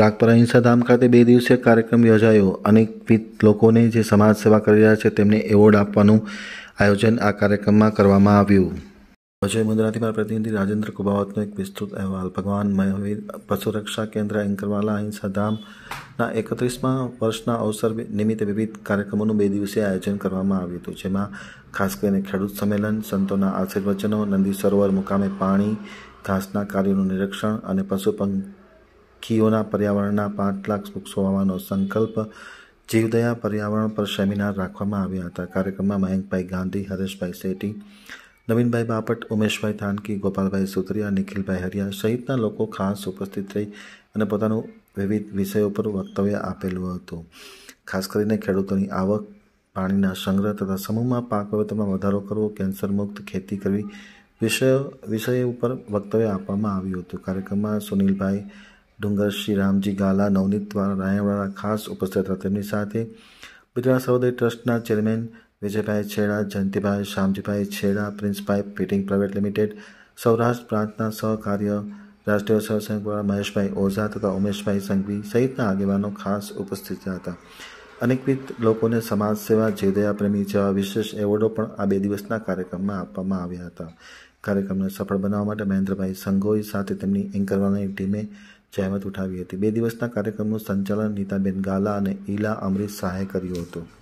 પ્રાગપરા હિંસાધામ ખાતે બે દિવસીય કાર્યક્રમ યોજાયો અનેકવિધ લોકોને જે સમાજ સેવા કરી રહ્યા છે તેમને એવોર્ડ આપવાનું આયોજન આ કાર્યક્રમમાં કરવામાં આવ્યું અજય મુદ્રાથી મારા પ્રતિનિધિ રાજેન્દ્ર કુબાવતનો એક વિસ્તૃત અહેવાલ ભગવાન મહાવીર પશુ રક્ષા કેન્દ્ર એન્કરવાલા ધામના એકત્રીસમાં વર્ષના અવસર નિમિત્તે વિવિધ કાર્યક્રમોનું બે દિવસીય આયોજન કરવામાં આવ્યું હતું જેમાં ખાસ કરીને ખેડૂત સંમેલન સંતોના આશીર્વચનો નંદી સરોવર મુકામે પાણી ઘાસના કાર્યોનું નિરીક્ષણ અને પશુ કીઓના પર્યાવરણના પાંચ લાખ વૃક્ષો વાવવાનો સંકલ્પ જીવદયા પર્યાવરણ પર સેમિનાર રાખવામાં આવ્યા હતા કાર્યક્રમમાં મયંકભાઈ ગાંધી હરેશભાઈ સેટી નવીનભાઈ બાપટ ઉમેશભાઈ થાનકી ગોપાલભાઈ સુતરિયા નિખિલભાઈ હરિયા સહિતના લોકો ખાસ ઉપસ્થિત રહી અને પોતાનું વિવિધ વિષયો પર વક્તવ્ય આપેલું હતું ખાસ કરીને ખેડૂતોની આવક પાણીના સંગ્રહ તથા સમૂહમાં પાક વાવેતરમાં વધારો કરવો કેન્સર મુક્ત ખેતી કરવી વિષય વિષય ઉપર વક્તવ્ય આપવામાં આવ્યું હતું કાર્યક્રમમાં સુનિલભાઈ ડુંગર શ્રી રામજી ગાલા નવનીત દ્વારા રાયણવાળા ખાસ ઉપસ્થિત હતા તેમની સાથે ગુજરાત સહોદય ટ્રસ્ટના ચેરમેન વિજયભાઈ છેડા Jayantibhai Shamjibhai Chheda Princebhai fitting private limited Saurashtra પ્રાંતના સહકાર્ય રાષ્ટ્રીય સ્વયંસેવક દ્વારા મહેશભાઈ ઓઝા તથા ઉમેશભાઈ સંઘવી સહિતના આગેવાનો ખાસ ઉપસ્થિત હતા અનેકવિધ લોકોને સમાજ સેવા જીવદયા પ્રેમી જેવા વિશેષ એવોર્ડો પણ આ બે દિવસના કાર્યક્રમમાં આપવામાં આવ્યા હતા કાર્યક્રમને સફળ બનાવવા માટે મહેન્દ્રભાઈ સંઘોઈ સાથે તેમની એન્કરવાની ટીમે જહેમત ઉઠાવી હતી બે દિવસના કાર્યક્રમનું સંચાલન નીતાબેન ગાલા અને ઈલા અમરીશ શાહે કર્યું હતું